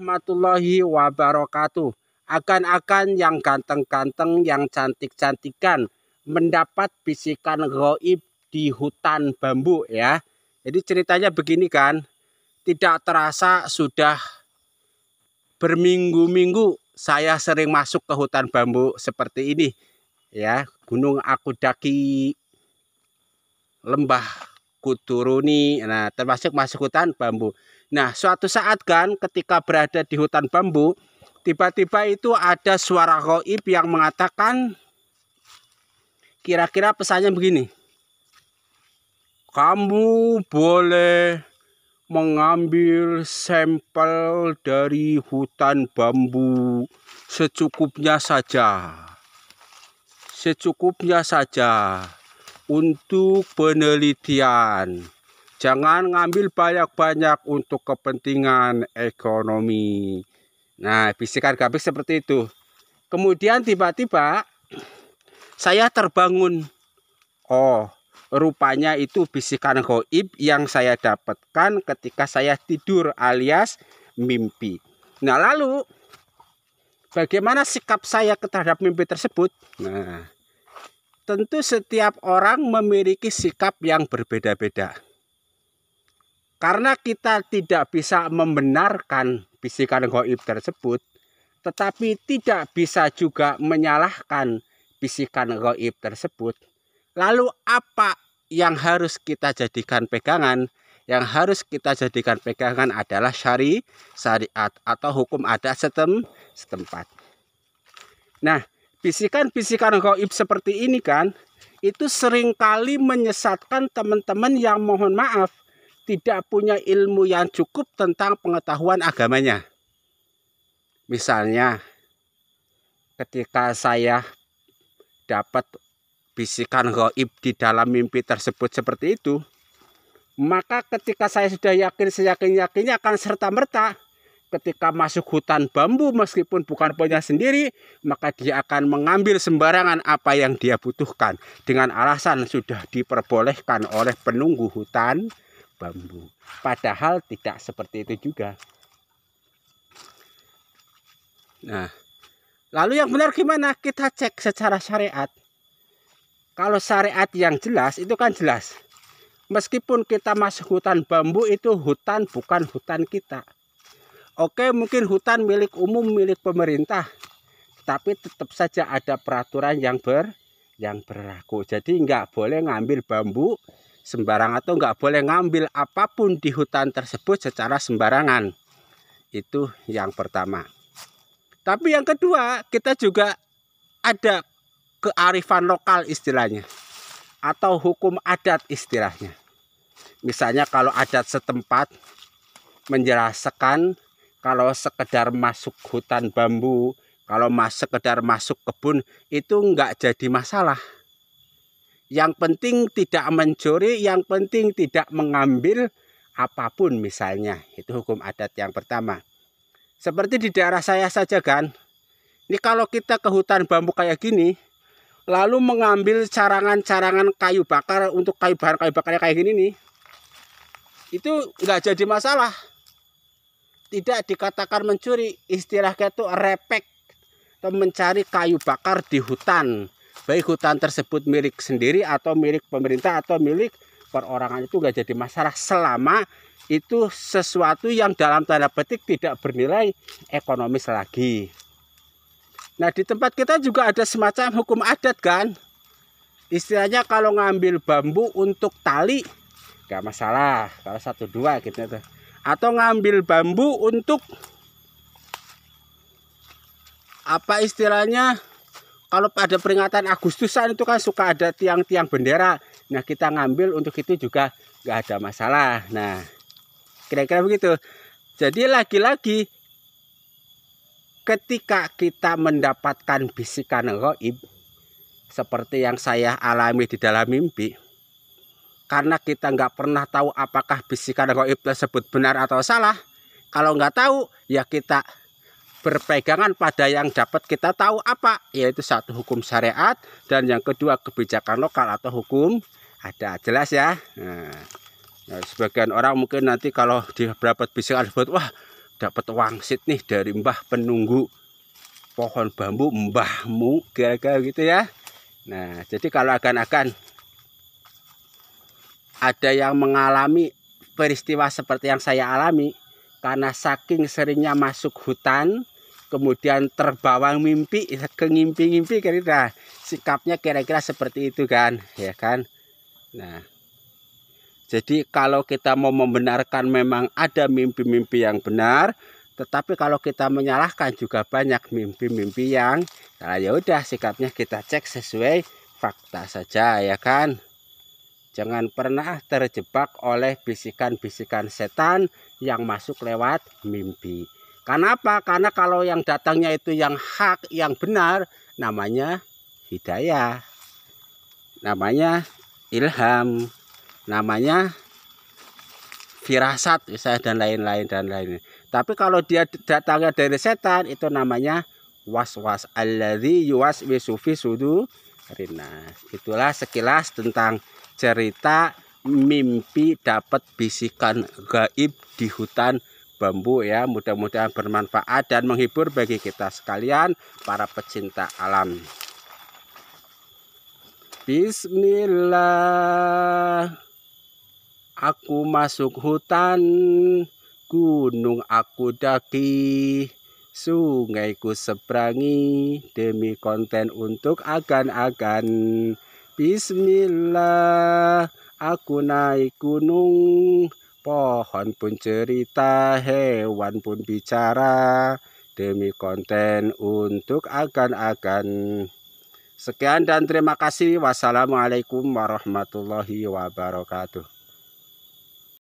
warahmatullahi wabarakatuh. Akan-akan yang ganteng-ganteng, yang cantik-cantikan mendapat bisikan goib di hutan bambu ya. Jadi ceritanya begini kan, tidak terasa sudah berminggu-minggu saya sering masuk ke hutan bambu seperti ini ya. Gunung aku daki lembah kuturuni. Nah, termasuk masuk hutan bambu. Nah, suatu saat kan ketika berada di hutan bambu, tiba-tiba itu ada suara goib yang mengatakan kira-kira pesannya begini. Kamu boleh mengambil sampel dari hutan bambu secukupnya saja. Secukupnya saja untuk penelitian. Jangan ngambil banyak-banyak untuk kepentingan ekonomi. Nah, bisikan gabik seperti itu. Kemudian tiba-tiba saya terbangun. Oh, rupanya itu bisikan goib yang saya dapatkan ketika saya tidur alias mimpi. Nah lalu bagaimana sikap saya terhadap mimpi tersebut? Nah Tentu setiap orang memiliki sikap yang berbeda-beda. Karena kita tidak bisa membenarkan bisikan goib tersebut, tetapi tidak bisa juga menyalahkan bisikan goib tersebut. Lalu apa yang harus kita jadikan pegangan? Yang harus kita jadikan pegangan adalah syari, syariat atau hukum adat setem, setempat. Nah, Bisikan-bisikan goib seperti ini kan, itu seringkali menyesatkan teman-teman yang mohon maaf, tidak punya ilmu yang cukup tentang pengetahuan agamanya. Misalnya, ketika saya dapat bisikan goib di dalam mimpi tersebut seperti itu, maka ketika saya sudah yakin, seyakin-yakinnya akan serta-merta ketika masuk hutan bambu meskipun bukan punya sendiri, maka dia akan mengambil sembarangan apa yang dia butuhkan dengan alasan sudah diperbolehkan oleh penunggu hutan bambu. Padahal tidak seperti itu juga. Nah, lalu yang benar gimana? Kita cek secara syariat. Kalau syariat yang jelas itu kan jelas meskipun kita masuk hutan bambu itu hutan bukan hutan kita Oke, mungkin hutan milik umum, milik pemerintah, tapi tetap saja ada peraturan yang ber yang berlaku. Jadi nggak boleh ngambil bambu sembarangan atau nggak boleh ngambil apapun di hutan tersebut secara sembarangan. Itu yang pertama. Tapi yang kedua, kita juga ada kearifan lokal istilahnya atau hukum adat istilahnya. Misalnya kalau adat setempat menjelaskan kalau sekedar masuk hutan bambu, kalau mas sekedar masuk kebun itu nggak jadi masalah. Yang penting tidak mencuri, yang penting tidak mengambil apapun misalnya. Itu hukum adat yang pertama. Seperti di daerah saya saja kan. Ini kalau kita ke hutan bambu kayak gini, lalu mengambil carangan-carangan kayu bakar untuk kayu bakar kayu bakarnya kayak gini nih, itu nggak jadi masalah tidak dikatakan mencuri istilahnya itu repek atau mencari kayu bakar di hutan baik hutan tersebut milik sendiri atau milik pemerintah atau milik perorangan itu nggak jadi masalah selama itu sesuatu yang dalam tanda petik tidak bernilai ekonomis lagi. Nah di tempat kita juga ada semacam hukum adat kan. Istilahnya kalau ngambil bambu untuk tali nggak masalah kalau satu dua gitu tuh. Ya atau ngambil bambu untuk apa istilahnya kalau pada peringatan Agustusan itu kan suka ada tiang-tiang bendera. Nah kita ngambil untuk itu juga nggak ada masalah. Nah kira-kira begitu. Jadi lagi-lagi ketika kita mendapatkan bisikan roib seperti yang saya alami di dalam mimpi, karena kita nggak pernah tahu apakah bisikan goib tersebut benar atau salah kalau nggak tahu ya kita berpegangan pada yang dapat kita tahu apa yaitu satu hukum syariat dan yang kedua kebijakan lokal atau hukum ada jelas ya nah, nah sebagian orang mungkin nanti kalau dapat bisikan tersebut wah dapat wangsit nih dari mbah penunggu pohon bambu mbahmu kira-kira gitu ya nah jadi kalau akan-akan ada yang mengalami peristiwa seperti yang saya alami karena saking seringnya masuk hutan kemudian terbawa mimpi ke ngimpi-ngimpi kira-kira sikapnya kira-kira seperti itu kan ya kan nah jadi kalau kita mau membenarkan memang ada mimpi-mimpi yang benar tetapi kalau kita menyalahkan juga banyak mimpi-mimpi yang nah ya udah sikapnya kita cek sesuai fakta saja ya kan Jangan pernah terjebak oleh bisikan-bisikan setan yang masuk lewat mimpi. Kenapa? Karena kalau yang datangnya itu yang hak, yang benar, namanya hidayah. Namanya ilham, namanya firasat saya dan lain-lain dan lain. Tapi kalau dia datangnya dari setan itu namanya was-was alladzi yuwaswisu fi sudur Rina. Itulah sekilas tentang cerita mimpi dapat bisikan gaib di hutan bambu ya. Mudah-mudahan bermanfaat dan menghibur bagi kita sekalian para pecinta alam. Bismillah Aku masuk hutan Gunung aku daki sungaiku seberangi demi konten untuk akan-akan Bismillah aku naik gunung pohon pun cerita hewan pun bicara demi konten untuk akan-akan sekian dan terima kasih wassalamualaikum warahmatullahi wabarakatuh